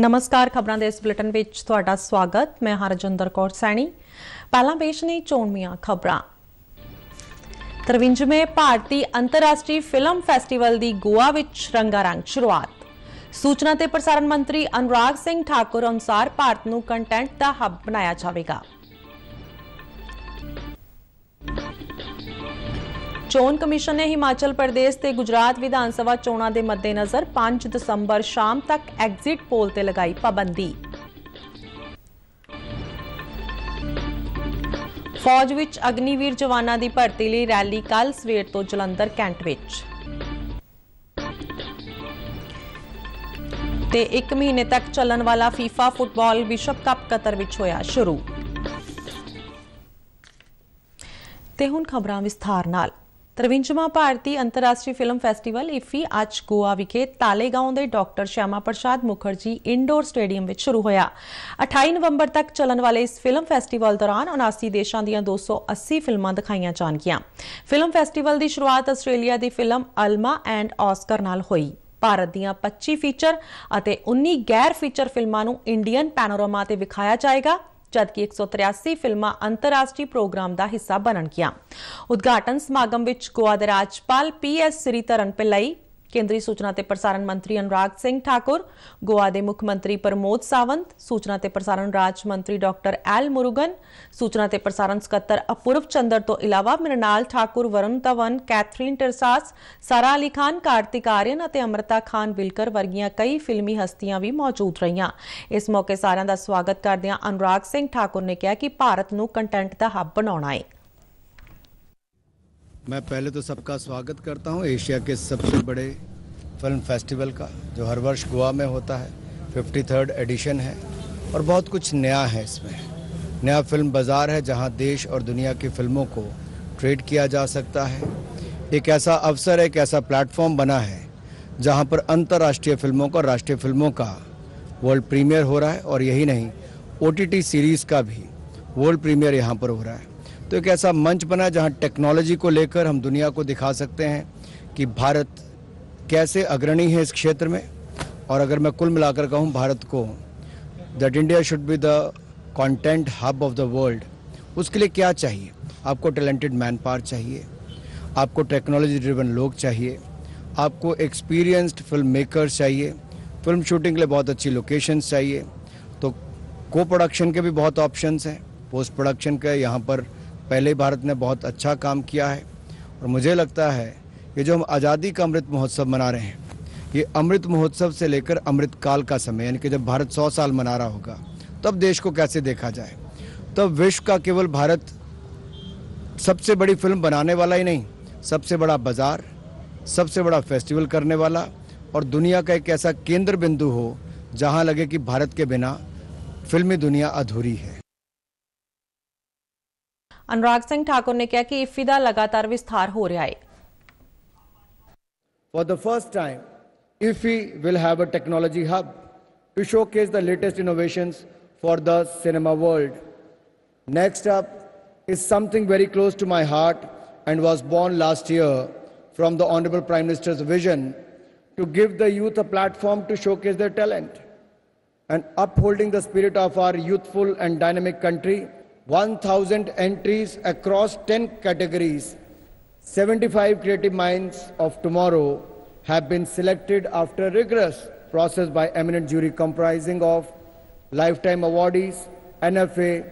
ਨਮਸਕਾਰ ਖਬਰਾਂ ਦੇ ਇਸ ਬੁਲੇਟਿਨ ਵਿੱਚ ਤੁਹਾਡਾ ਸਵਾਗਤ ਮੈਂ ਹਰਜਿੰਦਰ ਕੌਰ ਸੈਣੀ ਪਹਿਲਾਂ ਪੇਸ਼ ਨੇ ਚੋਣਵੀਆਂ ਖਬਰਾਂ ਤਰਵਿੰਜਵੇਂ ਭਾਰਤੀ ਅੰਤਰਰਾਸ਼ਟਰੀ ਫਿਲਮ ਫੈਸਟੀਵਲ ਦੀ ਗੋਆ ਵਿੱਚ ਰੰਗਾਰੰਗ ਸ਼ੁਰੂਆਤ ਸੂਚਨਾ ਤੇ ਪ੍ਰਸਾਰਣ ਮੰਤਰੀ ਅਨੁਰਾਗ ਸਿੰਘ ਠਾਕੁਰ ਅਨੁਸਾਰ ਭਾਰਤ ਨੂੰ ਕੰਟੈਂਟ ਦਾ ਹੱਬ ਬਣਾਇਆ ਜਾਵੇਗਾ ਚੋਣ ਕਮਿਸ਼ਨ ਨੇ ਹਿਮਾਚਲ ਪ੍ਰਦੇਸ਼ ਤੇ ਗੁਜਰਾਤ ਵਿਧਾਨ ਸਭਾ ਚੋਣਾਂ ਦੇ ਮੱਦੇਨਜ਼ਰ 5 ਦਸੰਬਰ ਸ਼ਾਮ ਤੱਕ ਐਗਜ਼ਿਟ ਪੋਲ ਤੇ ਲਗਾਈ ਪਾਬੰਦੀ ਫੌਜ ਵਿੱਚ ਅਗਨੀਵੀਰ ਜਵਾਨਾਂ ਦੀ ਭਰਤੀ ਲਈ ਰੈਲੀ ਕੱਲ ਸਵੇਰ ਤੋਂ ਜਲੰਧਰ ਕੈਂਟ ਵਿੱਚ ਤੇ 1 ਮਹੀਨੇ ਤੱਕ ਚੱਲਣ ਵਾਲਾ FIFA ਫੁੱਟਬਾਲ ਵਿਸ਼ਵ ਕੱਪ ਕਤਰ ਵਿੱਚ ਹੋਇਆ ਸ਼ੁਰੂ ਤੇ ਹੁਣ ਖਬਰਾਂ ਵਿਸਥਾਰ ਨਾਲ 53ਵਾਂ ਭਾਰਤੀ ਅੰਤਰਰਾਸ਼ਟਰੀ ਫਿਲਮ ਫੈਸਟੀਵਲ ਇਫੀ ਅੱਜ ਗੋਆ ਵਿਖੇ ਤਾਲੇਗਾਉਂ ਦੇ ਡਾਕਟਰ ਸ਼ਿਆਮਾ ਪ੍ਰਸ਼ਾਦ ਮੁਖਰਜੀ ਇਨਡੋਰ ਸਟੇਡੀਅਮ ਵਿੱਚ ਸ਼ੁਰੂ ਹੋਇਆ 28 ਨਵੰਬਰ ਤੱਕ ਚੱਲਣ ਵਾਲੇ ਇਸ ਫਿਲਮ ਫੈਸਟੀਵਲ ਦੌਰਾਨ 79 ਦੇਸ਼ਾਂ ਦੀਆਂ 280 ਫਿਲਮਾਂ ਦਿਖਾਈਆਂ ਜਾਣਗੀਆਂ ਫਿਲਮ ਫੈਸਟੀਵਲ ਦੀ ਸ਼ੁਰੂਆਤ ਆਸਟ੍ਰੇਲੀਆ ਦੀ ਫਿਲਮ ਅਲਮਾ ਐਂਡ ਆਸਕਰ ਨਾਲ ਹੋਈ ਭਾਰਤ ਦੀਆਂ 25 ਫੀਚਰ ਅਤੇ 19 ਗੈਰ ਫੀਚਰ ਫਿਲਮਾਂ ਨੂੰ ਇੰਡੀਅਨ ਪੈਨੋਰਾਮਾ ਤੇ ਵਿਖਾਇਆ ਜਾਏਗਾ ਜਦਕਿ 183 ਫਿਲਮਾਂ ਅੰਤਰਰਾਸ਼ਟਰੀ ਪ੍ਰੋਗਰਾਮ ਦਾ ਹਿੱਸਾ ਬਣਨ ਗਿਆ ਉਦਘਾਟਨ ਸਮਾਗਮ ਵਿੱਚ ਗੋਆ ਦੇ ਰਾਜਪਾਲ ਪੀਐਸ ਸ੍ਰੀਤਰਨ ਪਿਲਾਈ ਕੇਂਦਰੀ ਸੂਚਨਾ ਤੇ ਪ੍ਰਸਾਰਣ ਮੰਤਰੀ ਅਨੁਰਾਗ ਸਿੰਘ ਠਾਕੁਰ ਗੋਆ ਦੇ ਮੁੱਖ ਮੰਤਰੀ ਪ੍ਰਮੋਦ ਸਾਵੰਤ ਸੂਚਨਾ ਤੇ ਪ੍ਰਸਾਰਣ ਰਾਜ ਮੰਤਰੀ ਡਾਕਟਰ ਐਲ ਮੁਰੂਗਨ ਸੂਚਨਾ ਤੇ ਪ੍ਰਸਾਰਣ ਸਕੱਤਰ ਅਪੂਰਵ ਚੰਦਰ ਤੋਂ ਇਲਾਵਾ ਮਿਰਨਾਲ ਠਾਕੁਰ ਵਰੁਣ ਤਵਨ ਕੈਥਰੀਨ ਟਰਸਾਸ ਸਾਰਾ ਅਲੀ ਖਾਨ ਕਾਰਤਿਕ ਆਰੀਅਨ ਅਤੇ ਅਮਰਤਾ ਖਾਨ ਬਿਲਕਰ ਵਰਗੀਆਂ ਕਈ ਫਿਲਮੀ ਹਸਤੀਆਂ ਵੀ ਮੌਜੂਦ ਰਹੀਆਂ ਇਸ ਮੌਕੇ ਸਾਰਿਆਂ ਦਾ ਸਵਾਗਤ ਕਰਦਿਆਂ ਅਨੁਰਾਗ ਸਿੰਘ ਠਾਕੁਰ ਨੇ ਕਿਹਾ ਕਿ ਭਾਰਤ ਨੂੰ ਕੰਟੈਂਟ ਦਾ ਹੱਬ ਬਣਾਉਣਾ ਹੈ मैं पहले तो सबका स्वागत करता हूं एशिया के सबसे बड़े फिल्म फेस्टिवल का जो हर वर्ष गोवा में होता है फिफ्टी थर्ड एडिशन है और बहुत कुछ नया है इसमें नया फिल्म बाज़ार है जहां देश और दुनिया की फिल्मों को ट्रेड किया जा सकता है एक ऐसा अवसर एक ऐसा प्लेटफॉर्म बना है जहां पर अंतर्राष्ट्रीय फिल्मों का राष्ट्रीय फिल्मों का वर्ल्ड प्रीमियर हो रहा है और यही नहीं ओ सीरीज़ का भी वर्ल्ड प्रीमियर यहाँ पर हो रहा है तो एक ऐसा मंच बना जहां टेक्नोलॉजी को लेकर हम दुनिया को दिखा सकते हैं कि भारत कैसे अग्रणी है इस क्षेत्र में और अगर मैं कुल मिलाकर कहूँ भारत को that India should be the content hub of the world उसके लिए क्या चाहिए आपको टैलेंटेड मैन पावर चाहिए आपको टेक्नोलॉजी ड्रिवन लोग चाहिए आपको एक्सपीरियंस्ड फिल्म मेकर चाहिए फिल्म शूटिंग के लिए बहुत अच्छी लोकेशंस चाहिए तो को प्रोडक्शन के भी बहुत ऑप्शंस हैं पोस्ट प्रोडक्शन के यहाँ पर पहले भारत ने बहुत अच्छा काम किया है और मुझे लगता है ये जो हम आज़ादी का अमृत महोत्सव मना रहे हैं ये अमृत महोत्सव से लेकर अमृत काल का समय यानी कि जब भारत सौ साल मना रहा होगा तब देश को कैसे देखा जाए तब विश्व का केवल भारत सबसे बड़ी फिल्म बनाने वाला ही नहीं सबसे बड़ा बाजार सबसे बड़ा फेस्टिवल करने वाला और दुनिया का एक ऐसा केंद्र बिंदु हो जहां लगे कि भारत के बिना फिल्मी दुनिया अधूरी है ਅਨੁਰਾਗ ਸਿੰਘ ਠਾਕੁਰ ਨੇ ਕਿਹਾ ਕਿ ਇਫੀ ਦਾ ਲਗਾਤਾਰ ਵਿਸਥਾਰ ਹੋ ਰਿਹਾ ਹੈ For the first time, IFI will have a technology hub to showcase the latest innovations for the cinema world. Next up is something very close to my heart and was born last year from the Honorable Prime Minister's vision to give the youth a platform to showcase their talent. And upholding the spirit of our youthful and dynamic country 1,000 entries across 10 categories, 75 creative minds of tomorrow have been selected after a rigorous process by eminent jury comprising of lifetime awardees, NFA,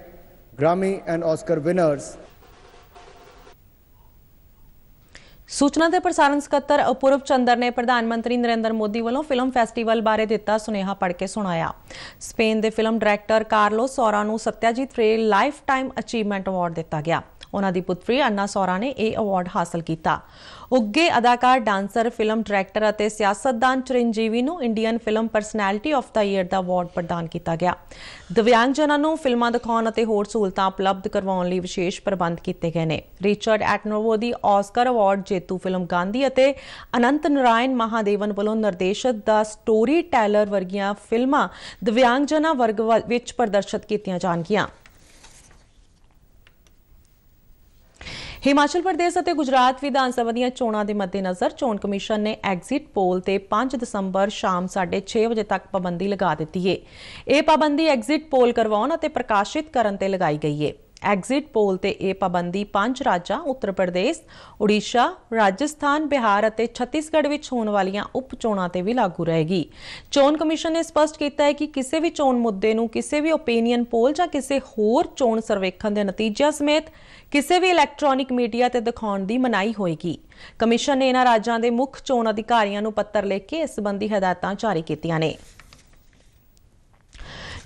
Grammy and Oscar winners ਸੂਚਨਾ ਤੇ ਪ੍ਰਸਾਰਣ ਸਕੱਤਰ ਅਪੂਰਵ ਚੰਦਰ ਨੇ ਪ੍ਰਧਾਨ ਮੰਤਰੀ ਨਰਿੰਦਰ ਮੋਦੀ ਵੱਲੋਂ film festival ਬਾਰੇ ਦਿੱਤਾ ਸੁਨੇਹਾ ਪੜ੍ਹ ਕੇ ਸੁਣਾਇਆ ਸਪੇਨ ਦੇ ਫਿਲਮ ਡਾਇਰੈਕਟਰ ਕਾਰਲੋਸ ਸੋਰਾ ਨੂੰ ਸਤਿਆਜੀਤ ਰੇ ਲਾਈਫ ਟਾਈਮ ਅਚੀਵਮੈਂਟ ਅਵਾਰਡ ਦਿੱਤਾ ਗਿਆ ਉਹਨਾਂ ਦੀ ਪੁੱਤਰੀ ਅੰਨਾ ਸੌਰਾ ਨੇ ਇਹ ਅਵਾਰਡ ਹਾਸਲ ਕੀਤਾ ਉੱਗੇ ਅਦਾਕਾਰ ਡਾਂਸਰ ਫਿਲਮ ਡਾਇਰੈਕਟਰ ਅਤੇ ਸਿਆਸਤਦਾਨ ਚਰਨਜੀਵੀ ਨੂੰ Indian film personality of the year ਦਾ ਅਵਾਰਡ ਪ੍ਰਦਾਨ ਕੀਤਾ ਗਿਆ ਜਨਾਂ ਨੂੰ ਫਿਲਮਾਂ ਦਿਖਾਉਣ ਅਤੇ ਹੋਰ ਸਹੂਲਤਾਂ ਉਪਲਬਧ ਕਰਵਾਉਣ ਲਈ ਵਿਸ਼ੇਸ਼ ਪ੍ਰਬੰਧ ਕੀਤੇ ਗਏ ਨੇ ਰਿਚਰਡ ਐਟਨੋਵੋ ਦੀ ਆਸਕਰ ਅਵਾਰਡ ਜੇਤੂ ਫਿਲਮ ਗਾਂਧੀ ਅਤੇ ਅਨੰਤ ਨਰਾਇਣ ਮਹਾਦੇਵਨ ਵੱਲੋਂ ਨਿਰਦੇਸ਼ਿਤ ਦਾ ਸਟੋਰੀ ਟੈਲਰ ਵਰਗੀਆਂ ਫਿਲਮਾਂ ਜਨਾਂ ਵਰਗ ਵਿੱਚ ਪ੍ਰਦਰਸ਼ਿਤ ਕੀਤੀਆਂ ਜਾਣਗੀਆਂ ਹਿਮਾਚਲ ਪ੍ਰਦੇਸ਼ ਅਤੇ ਗੁਜਰਾਤ ਵਿਧਾਨ ਸਭਾ ਦੀਆਂ ਚੋਣਾਂ ਦੇ ਮੱਦੇਨਜ਼ਰ ਚੋਣ ਕਮਿਸ਼ਨ ਨੇ ਐਗਜ਼ਿਟ ਪੋਲ ਤੇ 5 ਦਸੰਬਰ ਸ਼ਾਮ 6:30 ਵਜੇ ਤੱਕ ਪਾਬੰਦੀ ਲਗਾ ਦਿੱਤੀ ਹੈ ਇਹ ਪਾਬੰਦੀ ਐਗਜ਼ਿਟ ਪੋਲ ਕਰਵਾਉਣ ਅਤੇ ਪ੍ਰਕਾਸ਼ਿਤ ਕਰਨ ਤੇ ਲਗਾਈ ਗਈ ਹੈ ਐਗਜ਼ਿਟ ਪੋਲ ਤੇ ਇਹ ਪਾਬੰਦੀ ਪੰਜ ਰਾਜਾਂ ਉੱਤਰ ਪ੍ਰਦੇਸ਼, ਉੜੀਸਾ, ਰਾਜਸਥਾਨ, ਬਿਹਾਰ ਅਤੇ ਛੱਤੀਸਗੜ੍ਹ ਵਿੱਚ ਹੋਣ ਵਾਲੀਆਂ ਉਪ ਚੋਣਾਂ ਤੇ ਵੀ ਲਾਗੂ ਰਹੇਗੀ। ਚੋਣ ਕਮਿਸ਼ਨ ਨੇ ਸਪਸ਼ਟ ਕੀਤਾ ਹੈ ਕਿ ਕਿਸੇ ਵੀ ਚੋਣ ਮੁੱਦੇ ਨੂੰ ਕਿਸੇ ਵੀ ਓਪੀਨੀਅਨ ਪੋਲ ਜਾਂ ਕਿਸੇ ਹੋਰ ਚੋਣ ਸਰਵੇਖਣ ਦੇ ਨਤੀਜਿਆਂ ਸਮੇਤ ਕਿਸੇ ਵੀ ਇਲੈਕਟ੍ਰੋਨਿਕ ਮੀਡੀਆ ਤੇ ਦਿਖਾਉਣ ਦੀ ਮਨਾਹੀ ਹੋਏਗੀ। ਕਮਿਸ਼ਨ ਨੇ ਇਹਨਾਂ ਰਾਜਾਂ ਦੇ ਮੁੱਖ ਚੋਣ ਅਧਿਕਾਰੀਆਂ ਨੂੰ ਪੱਤਰ ਲਿਖ ਕੇ ਇਸ ਸੰਬੰਧੀ ਹਦਾਇਤਾਂ ਜਾਰੀ ਕੀਤੀਆਂ ਨੇ।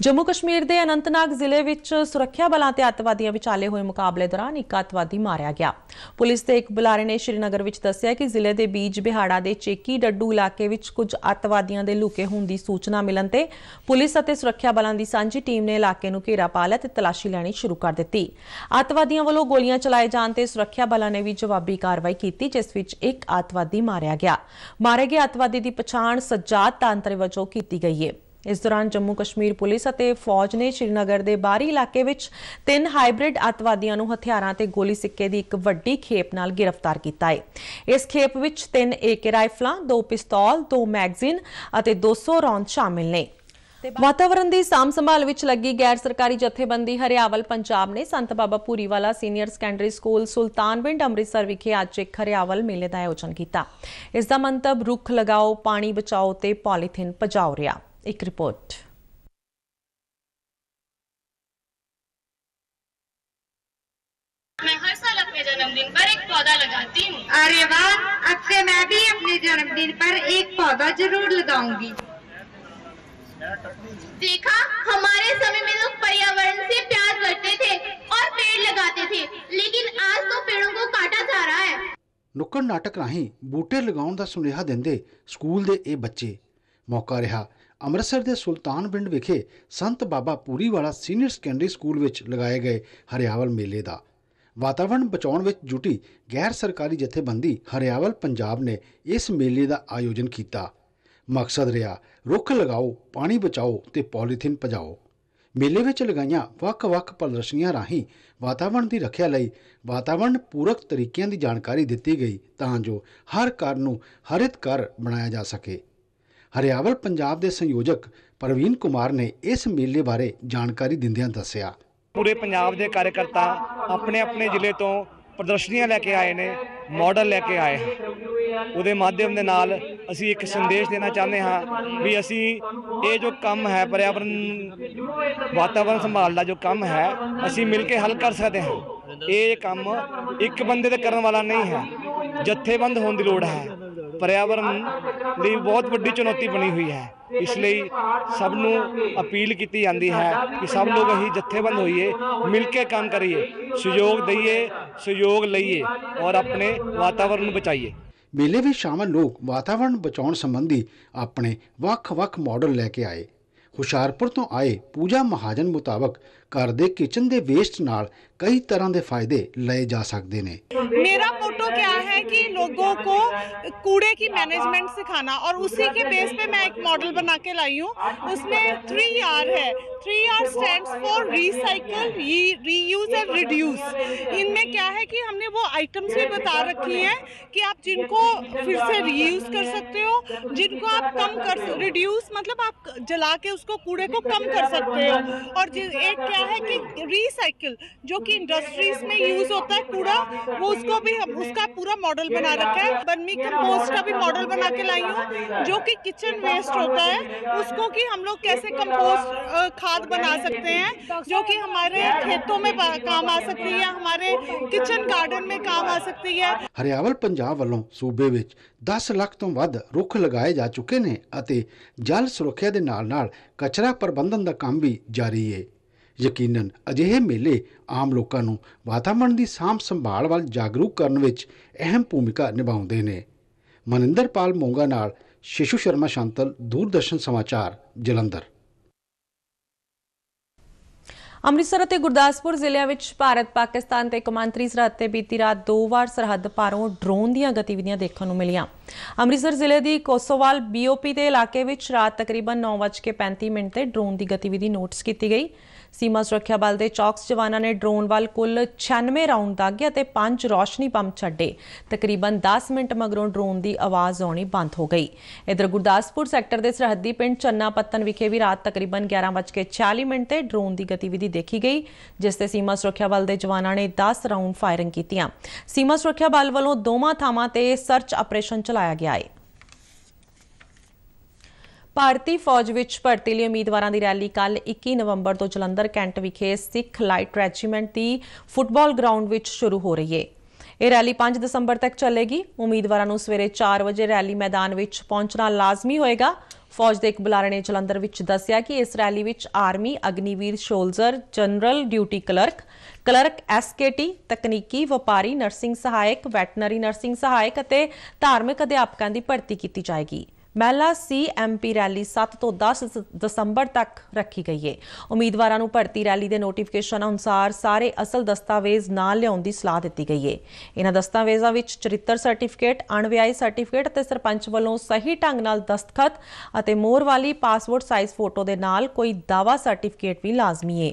ਜੰਮੂ ਕਸ਼ਮੀਰ ਦੇ ਅਨੰਤਨਾਗ ਜ਼ਿਲ੍ਹੇ ਵਿੱਚ ਸੁਰੱਖਿਆ ਬਲਾਂ ਤੇ ਅੱਤਵਾਦੀਆਂ ਵਿਚਾਲੇ ਹੋਏ ਮੁਕਾਬਲੇ ਦੌਰਾਨ ਇੱਕ ਅੱਤਵਾਦੀ ਮਾਰਿਆ ਗਿਆ ਪੁਲਿਸ ਦੇ ਇੱਕ ਬੁਲਾਰੇ ਨੇ ਸ਼੍ਰੀਨਗਰ ਵਿੱਚ ਦੱਸਿਆ ਕਿ ਜ਼ਿਲ੍ਹੇ ਦੇ ਬੀਜ ਬਿਹਾੜਾ ਦੇ ਚੇਕੀ ਡੱਡੂ ਇਲਾਕੇ ਵਿੱਚ ਕੁਝ ਅੱਤਵਾਦੀਆਂ ਦੇ ਲੁਕੇ ਹੋਣ ਦੀ ਸੂਚਨਾ ਮਿਲਣ ਤੇ ਪੁਲਿਸ ਅਤੇ ਸੁਰੱਖਿਆ ਬਲਾਂ ਦੀ ਸਾਂਝੀ ਟੀਮ ਨੇ ਇਲਾਕੇ ਨੂੰ ਘੇਰਾ ਪਾ ਲਿਆ ਤੇ ਤਲਾਸ਼ੀ ਲੈਣੀ ਸ਼ੁਰੂ ਕਰ ਦਿੱਤੀ ਅੱਤਵਾਦੀਆਂ ਵੱਲੋਂ ਗੋਲੀਆਂ ਚਲਾਏ ਜਾਣ ਤੇ ਸੁਰੱਖਿਆ ਬਲਾਂ ਨੇ ਵੀ ਜਵਾਬੀ ਕਾਰਵਾਈ ਕੀਤੀ ਜਿਸ ਵਿੱਚ ਇੱਕ ਅੱਤਵਾਦੀ ਮਾਰਿਆ ਗਿਆ ਮਾਰੇ ਗਏ ਅੱਤਵਾਦੀ ਦੀ ਪਛਾਣ ਸੱਜਾਦ ਤਾਂਤਰੇ ਵਜੋਂ ਕੀਤੀ ਗਈ ਹੈ ਇਸ ਦੌਰਾਨ ਜੰਮੂ ਕਸ਼ਮੀਰ ਪੁਲਿਸ ਅਤੇ ਫੌਜ ਨੇ ਸ਼੍ਰੀਨਗਰ ਦੇ ਬਾਹਰੀ ਇਲਾਕੇ ਵਿੱਚ ਤਿੰਨ ਹਾਈਬ੍ਰਿਡ ਅਤਵਾਦੀਆਂ ਨੂੰ ਹਥਿਆਰਾਂ ਤੇ ਗੋਲੀ ਸਿੱਕੇ ਦੀ ਇੱਕ ਵੱਡੀ ਖੇਪ ਨਾਲ ਗ੍ਰਿਫਤਾਰ ਕੀਤਾ ਹੈ। ਇਸ ਖੇਪ ਵਿੱਚ ਤਿੰਨ ਏਕੇ ਰਾਈਫਲਾਂ, ਦੋ ਪਿਸਤੌਲ, ਦੋ ਮੈਗਜ਼ੀਨ ਅਤੇ 200 ਰੌਂਦ ਸ਼ਾਮਿਲ ਨੇ। ਵਾਤਾਵਰਣ ਦੀ ਸਾਂਭ ਸੰਭਾਲ ਵਿੱਚ ਲੱਗੀ ਗੈਰ ਸਰਕਾਰੀ ਜਥੇਬੰਦੀ ਹਰਿਆਵਲ ਪੰਜਾਬ ਨੇ Sant Baba Puriwala senior secondary school Sultanwind Amritsar ਵਿਖੇ ਅੱਜ ਇੱਕ ਹਰਿਆਵਲ ਮੇਲੇ ਦਾ ਆਯੋਜਨ ਕੀਤਾ ਇਸ ਦਾ ਮੰਤਵ ਰੁੱਖ ਲਗਾਓ ਪਾਣੀ ਬਚਾਓ ਤੇ ਪੋਲੀਥੀਨ ਪਜਾਓ ਰਿਹਾ एक रिपोर्ट मैं हर साल अपने जन्मदिन पर एक पौधा लगाती हूँ अरे वाह अब से मैं भी अपने जन्मदिन पर एक पौधा जरूर लगाऊंगी देखा हमारे समय में लोग पर्यावरण से प्यार करते थे और पेड़ लगाते थे लेकिन आज तो पेड़ों को काटा जा रहा है नुक्कड़ नाटक राही बूटे लगा सुनेहा देंदे स्कूल दे ए बच्चे मौका रहा ਅੰਮ੍ਰਿਤਸਰ ਦੇ ਸੁਲਤਾਨ ਪਿੰਡ ਵਿਖੇ ਸੰਤ ਬਾਬਾ ਪੂਰੀ ਵਾਲਾ ਸੀਨੀਅਰ ਸੈਕੰਡਰੀ ਸਕੂਲ ਵਿੱਚ ਲਗਾਏ ਗਏ ਹਰਿਆਵਲ ਮੇਲੇ ਦਾ ਵਾਤਾਵਰਣ ਬਚਾਉਣ ਵਿੱਚ ਜੁਟੀ ਗੈਰ ਸਰਕਾਰੀ ਜਥੇਬੰਦੀ ਹਰਿਆਵਲ ਪੰਜਾਬ ਨੇ ਇਸ ਮੇਲੇ ਦਾ ਆਯੋਜਨ ਕੀਤਾ ਮਕਸਦ ਰਿਹਾ ਰੁੱਖ ਲਗਾਓ ਪਾਣੀ ਬਚਾਓ ਤੇ ਪੋਲੀਥੀਨ ਪਜਾਓ ਮੇਲੇ ਵਿੱਚ ਲਗਾਈਆਂ ਵੱਖ-ਵੱਖ ਪ੍ਰਦਰਸ਼ਨੀਆਂ ਰਾਹੀਂ ਵਾਤਾਵਰਣ ਦੀ ਰੱਖਿਆ ਲਈ ਵਾਤਾਵਰਣ ਪੂਰਕ ਤਰੀਕਿਆਂ ਦੀ ਜਾਣਕਾਰੀ ਦਿੱਤੀ ਗਈ ਤਾਂ ਜੋ ਹਰ ਘਰ ਨੂੰ ਹਰਿਤ ਘਰ ਬਣਾਇਆ ਜਾ ਸਕੇ ਹਰਿਆਵਲ ਪੰਜਾਬ ਦੇ ਸੰਯੋਜਕ ਪ੍ਰਵੀਨ ਕੁਮਾਰ ਨੇ ਇਸ ਮੇਲੇ ਬਾਰੇ ਜਾਣਕਾਰੀ ਦਿੰਦਿਆਂ ਦੱਸਿਆ ਪੂਰੇ ਪੰਜਾਬ ਦੇ ਕਾਰਜਕਰਤਾ ਆਪਣੇ ਆਪਣੇ ਜ਼ਿਲ੍ਹੇ ਤੋਂ ਪ੍ਰਦਰਸ਼ਨੀਆਂ ਲੈ ਕੇ ਆਏ ਨੇ ਮਾਡਲ ਲੈ ਕੇ ਆਏ ਹਨ ਉਹਦੇ ਮਾਧਿਅਮ ਦੇ ਨਾਲ ਅਸੀਂ ਇੱਕ ਸੰਦੇਸ਼ ਦੇਣਾ ਚਾਹੁੰਦੇ ਹਾਂ ਵੀ ਅਸੀਂ ਇਹ ਜੋ ਕੰਮ ਹੈ ਪਰਿਆਵਰਨ ਵਾਤਾਵਰਣ ਸੰਭਾਲ ਦਾ ਜੋ ਕੰਮ ਹੈ ਅਸੀਂ ਮਿਲ ਕੇ ਹੱਲ ਕਰ ਸਕਦੇ ਹਾਂ ਇਹ ਕੰਮ ਇੱਕ ਬੰਦੇ ਦੇ ਕਰਨ ਵਾਲਾ ਨਹੀਂ ਹੈ ਜਥੇਬੰਦ ਹੋਣ ਦੀ ਲੋੜ ਹੈ ਪਰਿਆਵਰਨ ਲਈ ਬਹੁਤ ਵੱਡੀ ਚੁਣੌਤੀ ਬਣੀ ਹੋਈ ਹੈ ਇਸ ਲਈ ਸਭ ਨੂੰ ਅਪੀਲ ਕੀਤੀ ਜਾਂਦੀ ਹੈ ਕਿ ਸਭ ਲੋਕ ਅਸੀਂ ਜਥੇਬੰਦ ਹੋਈਏ ਮਿਲ ਕੇ ਕੰਮ ਕਰੀਏ ਸਹਿਯੋਗ ਦਈਏ ਸਹਿਯੋਗ ਲਈਏ ਔਰ ਆਪਣੇ ਵਾਤਾਵਰਨ ਨੂੰ ਬਚਾਈਏ ਮੇਲੇ ਵਿੱਚ ਸ਼ਾਮਲ ਲੋਕ ਵਾਤਾਵਰਨ ਬਚਾਉਣ ਸੰਬੰਧੀ ਆਪਣੇ ਵੱਖ-ਵੱਖ ਮਾਡਲ ਲੈ ਕੇ ਆਏ ਹੁਸ਼ਿਆਰਪੁਰ ਤੋਂ ਆਏ ਪੂਜਾ ਮਹਾਜਨ ਮੁਤਾਬਕ ਘਰ ਦੇ ਕਿਚਨ ਦੇ ਵੇਸਟ ਨਾਲ कई तरह के फायदे लिए जा सकते हैं मेरा मोटो क्या है कि लोगों को कूड़े की मैनेजमेंट सिखाना और उसी के बेस पे मैं एक मॉडल बना के लाई हूँ उसमें थ्री आर है three R stand for recycle reuse and reduce इनमें क्या है कि हमने वो आइटम्स भी बता रखी हैं कि आप जिनको फिर से रीयूज कर सकते हो जिनको आप कम कर रिड्यूज मतलब आप जला के उसको कूड़े को कम कर सकते हो और एक क्या है कि रिसाइकिल जो कि इंडस्ट्रीज में यूज होता है पूरा वो उसको भी उसका पूरा मॉडल बना रखा है बर्मी कंपोस्ट का भी मॉडल बना के लाई हूँ जो कि किचन वेस्ट होता है उसको कि हम लोग कैसे कंपोस्ट खाद बना सकते हैं जो कि हमारे खेतों में काम आ सकती है हमारे किचन गार्डन में काम आ सकती है हरियावल पंजाब वालों सूबे ਵਿੱਚ 10 लाख ਤੋਂ ਵੱਧ ਰੁੱਖ ਲਗਾਏ ਜਾ ਚੁੱਕੇ ਨੇ ਅਤੇ ਜਲ ਸੁਰੱਖਿਆ ਦੇ ਨਾਲ-ਨਾਲ ਕਚਰਾ ਪ੍ਰਬੰਧਨ ਦਾ ਕੰਮ ਵੀ ਜਾਰੀ ਹੈ ਯਕੀਨਨ ਅਜਿਹੇ ਮੇਲੇ ਆਮ ਲੋਕਾਂ ਨੂੰ ਵਾਤਾਵਰਣ ਦੀ ਸਾਂਭ ਸੰਭਾਲ ਵੱਲ ਜਾਗਰੂਕ ਕਰਨ ਵਿੱਚ ਅਹਿਮ ਭੂਮਿਕਾ ਨਿਭਾਉਂਦੇ ਨੇ ਮਨਿੰਦਰਪਾਲ ਮੋਂਗਾ ਨਾਲ ਸ਼ਿਸ਼ੂ ਸ਼ਰਮਾ ਸ਼ਾਂਤਲ ਦੂਰਦਰਸ਼ਨ ਸਮਾਚਾਰ ਜਲੰਧਰ ਅੰਮ੍ਰਿਤਸਰ ਅਤੇ ਗੁਰਦਾਸਪੁਰ ਜ਼ਿਲ੍ਹਿਆਂ ਵਿੱਚ ਭਾਰਤ ਪਾਕਿਸਤਾਨ ਤੇ ਕਮਾਂਤਰੀ ਸਰਹੱਦ ਤੇ ਬੀਤੀ ਰਾਤ ਦੋ ਵਾਰ ਸਰਹੱਦ ਪਾਰੋਂ ਡਰੋਨ ਦੀਆਂ ਗਤੀਵਿਧੀਆਂ ਦੇਖਣ ਨੂੰ ਮਿਲੀਆਂ ਅੰਮ੍ਰਿਤਸਰ ਜ਼ਿਲ੍ਹੇ ਦੀ ਕੋਸੋਵਾਲ ਬੀਓਪੀ ਦੇ ਇਲਾਕੇ ਵਿੱਚ ਰਾਤ ਤਕਰੀਬਨ 9:35 ਮਿੰਟ ਤੇ ਡਰੋਨ ਦੀ ਗਤੀਵਿਧੀ ਨੋਟਿਸ ਕੀਤੀ ਗਈ ਸੀਮਾ ਸੁਰੱਖਿਆ ਬਲ ਦੇ ਚੌਕਸ ਜਵਾਨਾਂ ਨੇ ਡਰੋਨ ਵੱਲ ਕੁੱਲ 96 ਰਾਉਂਡ ਦਾਗੇ ਅਤੇ 5 ਰੋਸ਼ਨੀ ਪੰਪ ਛੱਡੇ ਤਕਰੀਬਨ 10 ਮਿੰਟ ਮਗਰੋਂ ਡਰੋਨ ਦੀ ਆਵਾਜ਼ ਆਉਣੀ ਬੰਦ ਹੋ ਗਈ ਇਧਰ ਗੁਰਦਾਸਪੁਰ ਸੈਕਟਰ ਦੇ ਸਰਹੱਦੀ ਪਿੰਡ ਚੰਨਾ ਪੱਤਨ ਵਿਖੇ ਵੀ ਰਾਤ ਤਕਰੀਬਨ 11:40 ਮਿੰਟ ਤੇ ਡਰੋਨ ਦੀ ਗਤੀਵਿਧੀ ਦੇਖੀ ਗਈ ਜਿਸ ਤੇ ਸੀਮਾ ਸੁਰੱਖਿਆ ਬਲ ਦੇ ਜਵਾਨਾਂ ਨੇ 10 ਰਾਉਂਡ ਫਾਇਰਿੰਗ ਕੀਤੀਆਂ ਸੀਮਾ ਸੁਰੱਖਿਆ ਬਲ ਵੱਲੋਂ ਦੋਵਾਂ ਥਾਵਾਂ ਤੇ ਸਰਚ ਆਪਰੇਸ਼ਨ ਚਲਾਇਆ ਚਲਾਇਆ ਗਿਆ ਹੈ ਭਾਰਤੀ ਫੌਜ ਵਿੱਚ ਭਰਤੀ ਲਈ ਉਮੀਦਵਾਰਾਂ ਦੀ ਰੈਲੀ ਕੱਲ 21 ਨਵੰਬਰ ਤੋਂ ਜਲੰਧਰ ਕੈਂਟ ਵਿਖੇ ਸਿੱਖ ਲਾਈਟ ਰੈਜੀਮੈਂਟ ਦੀ ਫੁੱਟਬਾਲ ਗਰਾਊਂਡ ਵਿੱਚ ਸ਼ੁਰੂ ਹੋ ਰਹੀ ਹੈ ਇਹ ਰੈਲੀ 5 ਦਸੰਬਰ ਤੱਕ ਚੱਲੇਗੀ ਉਮੀਦਵਾਰਾਂ ਨੂੰ ਸਵੇਰੇ 4 ਵਜੇ ਰੈਲੀ ਮੈਦਾਨ ਵਿੱਚ ਪਹੁੰਚਣਾ ਲਾਜ਼ਮੀ ਹੋਏਗਾ ਫੌਜ ਦੇ ਇੱਕ ਬੁਲਾਰੇ ਨੇ ਜਲੰਧਰ ਵਿੱਚ ਦੱਸਿਆ ਕਿ ਇਸ ਰੈਲੀ ਵਿੱਚ army Agniveer soldier general duty clerk clerk SKT ਤਕਨੀਕੀ ਵਪਾਰੀ ਨਰਸਿੰਗ ਸਹਾਇਕ ਵੈਟਨਰੀ ਨਰਸਿੰਗ ਸਹਾਇਕ ਅਤੇ ਧਾਰਮਿਕ ਅਧਿਆਪਕਾਂ ਦੀ ਭਰਤੀ ਕੀਤੀ ਜਾਏਗੀ ਮਹਿਲਾ ਸੀਐਮਪੀ ਰੈਲੀ 7 ਤੋਂ 10 ਦਸੰਬਰ ਤੱਕ ਰੱਖੀ ਗਈ ਹੈ ਉਮੀਦਵਾਰਾਂ ਨੂੰ ਭਰਤੀ ਰੈਲੀ ਦੇ ਨੋਟੀਫਿਕੇਸ਼ਨ ਅਨੁਸਾਰ ਸਾਰੇ ਅਸਲ ਦਸਤਾਵੇਜ਼ ਨਾਲ ਲਿਆਉਣ ਦੀ ਸਲਾਹ ਦਿੱਤੀ ਗਈ ਹੈ ਇਹਨਾਂ ਦਸਤਾਵੇਜ਼ਾਂ ਵਿੱਚ ਚਰਿੱਤਰ ਸਰਟੀਫਿਕੇਟ ਅਣਵਿਆਹੀ ਸਰਟੀਫਿਕੇਟ ਅਤੇ ਸਰਪੰਚ ਵੱਲੋਂ ਸਹੀ ਢੰਗ ਨਾਲ ਦਸਤਖਤ ਅਤੇ ਮੋਹਰ ਵਾਲੀ ਪਾਸਪੋਰਟ ਸਾਈਜ਼ ਫੋਟੋ ਦੇ ਨਾਲ ਕੋਈ ਦਾਵਾ ਸਰਟੀਫਿਕੇਟ ਵੀ ਲਾਜ਼ਮੀ ਹੈ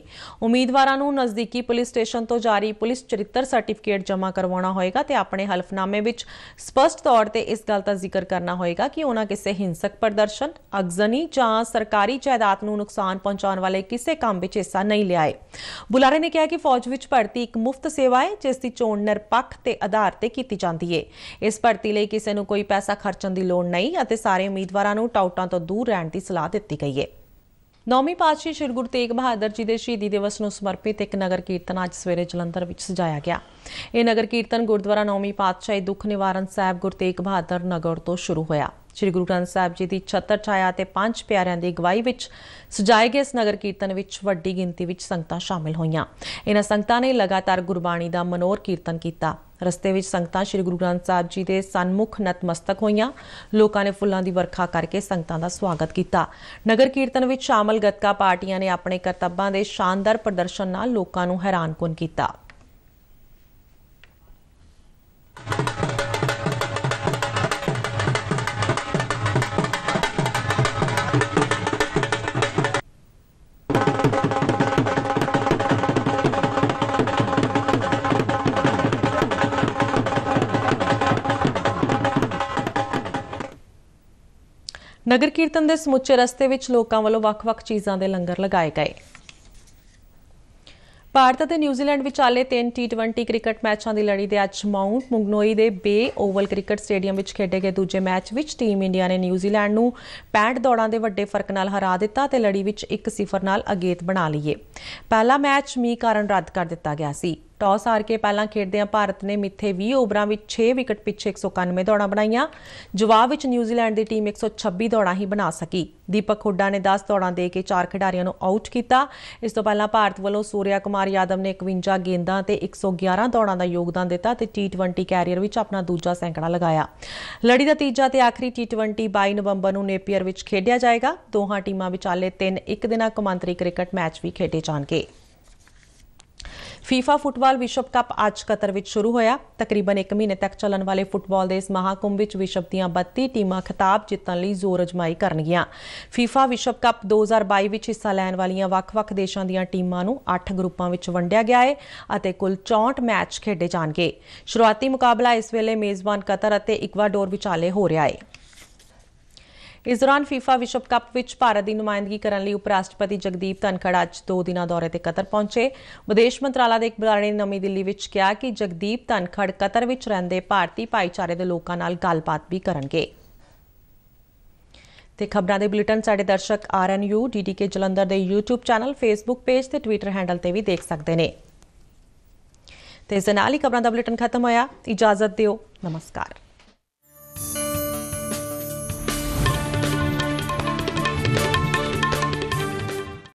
ਉਮੀਦਵਾਰਾਂ ਨੂੰ ਨਜ਼ਦੀਕੀ ਪੁਲਿਸ ਸਟੇਸ਼ਨ ਤੋਂ ਜਾਰੀ ਪੁਲਿਸ ਚਰਿੱਤਰ ਸਰਟੀਫਿਕੇਟ ਜਮ੍ਹਾਂ ਕਰਵਾਉਣਾ ਹੋਏਗਾ ਤੇ ਆਪਣੇ ਹਲਫਨਾਮੇ ਵਿੱਚ ਸਪਸ਼ਟ ਤੌਰ ਤੇ ਇਸ ਗੱਲ ਦਾ ਜ਼ਿਕਰ ਕਰਨਾ ਹੋਏਗਾ ਕਿ ਉਹਨਾਂ ਕਿਸ ਕਿਸੇ ਹਿੰਸਕ ਪ੍ਰਦਰਸ਼ਨ ਅਗਜ਼ਨੀ ਜਾਂ ਸਰਕਾਰੀ ਜਾਇਦਾਦ ਨੂੰ ਨੁਕਸਾਨ ਪਹੁੰਚਾਉਣ ਵਾਲੇ ਕਿਸੇ ਕੰਮ ਵਿੱਚ ਹਿੱਸਾ ਨਹੀਂ ਲਿਆਏ ਬੁਲਾਰੇ ਨੇ ਕਿਹਾ ਕਿ ਫੌਜ ਵਿੱਚ ਭਰਤੀ ਇੱਕ ਮੁਫਤ ਸੇਵਾ ਹੈ ਜਿਸ ਦੀ ਚੋਣ ਨਿਰਪੱਖ ਤੇ ਆਧਾਰ ਤੇ ਕੀਤੀ ਜਾਂਦੀ ਹੈ ਇਸ ਭਰਤੀ ਲਈ ਕਿਸੇ ਨੂੰ ਕੋਈ ਪੈਸਾ ਖਰਚਣ ਦੀ ਲੋੜ ਨਹੀਂ ਅਤੇ ਸਾਰੇ ਉਮੀਦਵਾਰਾਂ ਨੂੰ ਟਾਊਟਾਂ ਤੋਂ ਦੂਰ ਰਹਿਣ ਦੀ ਸਲਾਹ ਦਿੱਤੀ ਗਈ ਹੈ ਨੌਵੀਂ ਪਾਤਸ਼ਾਹ ਸ਼੍ਰੀ ਗੁਰੂ ਤੇਗ ਬਹਾਦਰ ਜੀ ਦੇ ਸ਼ਹੀਦੀ ਦਿਵਸ ਨੂੰ ਸਮਰਪਿਤ ਇੱਕ ਨਗਰ ਕੀਰਤਨ ਅੱਜ ਸਵੇਰੇ ਜਲੰਧਰ ਵਿੱਚ ਸਜਾਇਆ ਗਿਆ ਇਹ ਨਗਰ ਕੀਰਤਨ ਗੁਰਦੁਆਰਾ ਨੌਵੀਂ ਪਾਤਸ਼ਾਹੀ ਦੁੱਖ ਨਿਵਾਰਨ ਸਾਹਿਬ ਗੁਰਤੇਗ ਬਹਾਦਰ ਨਗਰ ਤੋਂ ਸ਼ੁਰੂ ਹੋਇਆ ਸ੍ਰੀ ਗੁਰੂ ਗ੍ਰੰਥ ਸਾਹਿਬ ਜੀ ਦੀ ਛਤਰ ਛਾਇਆ ਤੇ ਪੰਜ ਪਿਆਰਿਆਂ ਦੀ ਅਗਵਾਈ ਵਿੱਚ ਸਜਾਏ ਗਏ ਇਸ ਨਗਰ ਕੀਰਤਨ ਵਿੱਚ ਵੱਡੀ ਗਿਣਤੀ ਵਿੱਚ ਸੰਗਤਾਂ ਸ਼ਾਮਿਲ ਹੋਈਆਂ ਇਹਨਾਂ ਸੰਗਤਾਂ ਨੇ ਲਗਾਤਾਰ ਗੁਰਬਾਣੀ ਦਾ ਮਨੋਰ ਕੀਰਤਨ ਕੀਤਾ ਰਸਤੇ ਵਿੱਚ ਸੰਗਤਾਂ ਸ੍ਰੀ ਗੁਰੂ ਗ੍ਰੰਥ ਸਾਹਿਬ ਜੀ ਦੇ ਸਨਮੁਖ ਨਤਮਸਤਕ ਹੋਈਆਂ ਲੋਕਾਂ ਨੇ ਫੁੱਲਾਂ ਦੀ ਵਰਖਾ ਕਰਕੇ ਸੰਗਤਾਂ ਦਾ ਸਵਾਗਤ ਕੀਤਾ ਨਗਰ ਕੀਰਤਨ ਵਿੱਚ ਸ਼ਾਮਲ ਗੱਤਕਾ ਪਾਰਟੀਆਂ ਨੇ ਆਪਣੇ ਕਰਤੱਬਾਂ ਦੇ ਸ਼ਾਨਦਾਰ ਪ੍ਰਦਰਸ਼ਨ ਨਾਲ ਲੋਕਾਂ ਨੂੰ ਹੈਰਾਨਕੁਨ ਕੀਤਾ ਨਗਰ ਕੀਰਤਨ ਦੇ ਸਮੁੱਚੇ ਰਸਤੇ ਵਿੱਚ ਲੋਕਾਂ ਵੱਲੋਂ ਵੱਖ-ਵੱਖ ਚੀਜ਼ਾਂ ਦੇ ਲੰਗਰ ਲਗਾਏ ਗਏ ਭਾਰਤ ਅਤੇ ਨਿਊਜ਼ੀਲੈਂਡ ਵਿਚਾਲੇ ਤਿੰਨ T20 ਕ੍ਰਿਕਟ ਮੈਚਾਂ ਦੀ ਲੜੀ ਦੇ ਅੱਜ ਮਾਉਂਟ ਮੁਗਨੋਈ ਦੇ ਬੇ ਓਵਲ ਕ੍ਰਿਕਟ ਸਟੇਡੀਅਮ ਵਿੱਚ ਖੇਡੇ ਗਏ ਦੂਜੇ ਮੈਚ ਵਿੱਚ ਟੀਮ ਇੰਡੀਆ ਨੇ ਨਿਊਜ਼ੀਲੈਂਡ ਨੂੰ 65 ਦੌੜਾਂ ਦੇ ਵੱਡੇ ਫਰਕ ਨਾਲ ਹਰਾ ਦਿੱਤਾ ਤੇ ਲੜੀ ਵਿੱਚ 1-0 ਨਾਲ ਅਗੇਤ ਬਣਾ ਲਈਏ ਪਹਿਲਾ ਮੈਚ ਮੀਂਹ ਕਾਰਨ ਰੱਦ ਕਰ ਦਿੱਤਾ ਗਿਆ ਸੀ ਟਾਸ ਹਾਰ ਕੇ ਪਹਿਲਾਂ ਖੇਡਦਿਆਂ ਭਾਰਤ ਨੇ ਮਿੱਥੇ 20 ਓਵਰਾਂ ਵਿੱਚ 6 ਵਿਕਟ ਪਿੱਛੇ 191 ਦੌੜਾਂ ਬਣਾਈਆਂ ਜਵਾਬ ਵਿੱਚ ਨਿਊਜ਼ੀਲੈਂਡ ਦੀ ਟੀਮ 126 ਦੌੜਾਂ ਹੀ ਬਣਾ ਸਕੀ ਦੀਪਕ ਹੁੱਡਾ ਨੇ 10 ਦੌੜਾਂ ਦੇ ਕੇ 4 ਖਿਡਾਰੀਆਂ ਨੂੰ ਆਊਟ ਕੀਤਾ ਇਸ ਤੋਂ ਪਹਿਲਾਂ ਭਾਰਤ ਵੱਲੋਂ ਸੂਰਿਆ ਕੁਮਾਰ ਯਾਦਵ ਨੇ 51 ਗੇਂਦਾਂ ਤੇ 111 ਦੌੜਾਂ ਦਾ ਯੋਗਦਾਨ ਦਿੱਤਾ ਤੇ T20 ਕੈਰੀਅਰ ਵਿੱਚ ਆਪਣਾ ਦੂਜਾ ਸੈਂਕੜਾ ਲਗਾਇਆ ਲੜੀ ਦਾ ਤੀਜਾ ਤੇ ਆਖਰੀ T20 22 ਨਵੰਬਰ ਨੂੰ ਨੇਪੀਅਰ ਵਿੱਚ ਖੇਡਿਆ ਜਾਏਗਾ ਦੋਹਾਂ ਟੀਮਾਂ ਵਿਚਾਲੇ ਤਿੰਨ ਇੱਕ ਦਿਨਾ ਕੌਮਾਂਤਰੀ ਕ੍ਰਿਕਟ ਮੈਚ ਵੀ ਖੇਡੇ ਜਾਣਗੇ ਫੀਫਾ ਫੁੱਟਬਾਲ ਵਿਸ਼ਵ ਕੱਪ ਅੱਜ ਕਤਰ ਵਿੱਚ ਸ਼ੁਰੂ ਹੋਇਆ ਤਕਰੀਬਨ 1 ਮਹੀਨੇ ਤੱਕ ਚੱਲਣ ਵਾਲੇ ਫੁੱਟਬਾਲ ਦੇ ਇਸ ਮਹਾਕੁੰਭ ਵਿੱਚ ਵਿਸ਼ਵ ਦੀਆਂ 32 ਟੀਮਾਂ ਖਿਤਾਬ ਜਿੱਤਣ ਲਈ ਜ਼ੋਰ ਅਜਮਾਈ ਕਰਨਗੀਆਂ ਫੀਫਾ ਵਿਸ਼ਵ ਕੱਪ 2022 ਵਿੱਚ ਹਿੱਸਾ ਲੈਣ ਵਾਲੀਆਂ ਵੱਖ-ਵੱਖ ਦੇਸ਼ਾਂ ਦੀਆਂ ਟੀਮਾਂ ਨੂੰ 8 ਗਰੁੱਪਾਂ ਵਿੱਚ ਵੰਡਿਆ ਗਿਆ ਹੈ ਅਤੇ ਕੁੱਲ 64 ਮੈਚ ਖੇਡੇ ਜਾਣਗੇ ਸ਼ੁਰੂਆਤੀ ਮੁਕਾਬਲਾ ਇਸ ਵੇਲੇ ਮੇਜ਼ਬਾਨ ਕਤਰ ਅਤੇ ਇਕਵਾਡੋਰ ਵਿਚਾਲੇ ਹੋ ਰਿਹਾ ਹੈ ਇਸ ਦੌਰਾਨ FIFA ਵਿਸ਼ਵ ਕੱਪ ਵਿੱਚ ਭਾਰਤ ਦੀ ਨੁਮਾਇੰਦਗੀ ਕਰਨ ਲਈ ਉਪ ਰਾਸ਼ਟਰਪਤੀ ਜਗਦੀਪ ਧਨਖੜ ਅੱਜ 2 ਦਿਨਾਂ ਦੌਰੇ ਤੇ ਕਤਰ ਪਹੁੰਚੇ ਵਿਦੇਸ਼ ਮੰਤਰਾਲਾ ਦੇ ਇੱਕ ਬੁਲਾਰੇ ਨੇ ਨਵੀਂ ਦਿੱਲੀ ਵਿੱਚ ਕਿਹਾ ਕਿ ਜਗਦੀਪ ਧਨਖੜ ਕਤਰ ਵਿੱਚ ਰਹਿੰਦੇ ਭਾਰਤੀ ਭਾਈਚਾਰੇ ਦੇ ਲੋਕਾਂ ਨਾਲ ਗੱਲਬਾਤ ਵੀ ਕਰਨਗੇ ਤੇ ਖਬਰਾਂ ਦੇ ਬੁਲੇਟਿਨ ਸਾਡੇ ਦਰਸ਼ਕ RNU DDK ਜਲੰਧਰ ਦੇ YouTube ਚੈਨਲ Facebook ਪੇਜ ਤੇ Twitter ਹੈਂਡਲ ਤੇ ਵੀ ਦੇਖ ਸਕਦੇ ਨੇ ਤੇ ਇਸ ਨਾਲ ਹੀ ਖਬਰਾਂ ਦਾ ਬੁਲੇਟਿਨ ਖਤਮ ਹੋਇਆ ਇਜਾਜ਼ਤ ਦਿਓ ਨਮਸਕਾਰ